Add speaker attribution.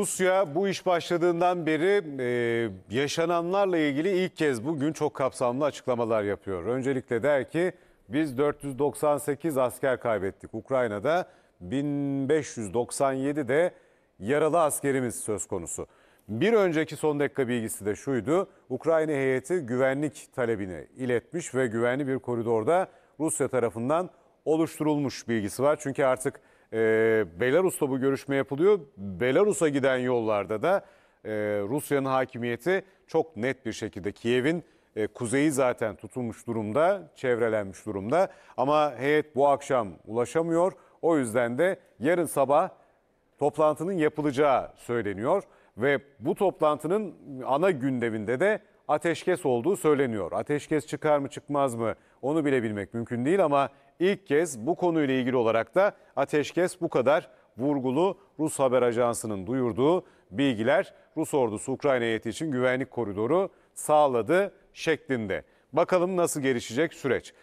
Speaker 1: Rusya bu iş başladığından beri e, yaşananlarla ilgili ilk kez bugün çok kapsamlı açıklamalar yapıyor. Öncelikle der ki biz 498 asker kaybettik Ukrayna'da 1597 de yaralı askerimiz söz konusu. Bir önceki son dakika bilgisi de şuydu. Ukrayna heyeti güvenlik talebini iletmiş ve güvenli bir koridorda Rusya tarafından oluşturulmuş bilgisi var. Çünkü artık e, Belarus'ta bu görüşme yapılıyor. Belarus'a giden yollarda da e, Rusya'nın hakimiyeti çok net bir şekilde Kiev'in e, kuzeyi zaten tutulmuş durumda, çevrelenmiş durumda. Ama heyet bu akşam ulaşamıyor. O yüzden de yarın sabah toplantının yapılacağı söyleniyor ve bu toplantının ana gündeminde de ateşkes olduğu söyleniyor. Ateşkes çıkar mı çıkmaz mı onu bile bilmek mümkün değil ama İlk kez bu konuyla ilgili olarak da ateşkes bu kadar vurgulu Rus haber ajansının duyurduğu bilgiler Rus ordusu Ukrayna heyeti için güvenlik koridoru sağladı şeklinde. Bakalım nasıl gelişecek süreç.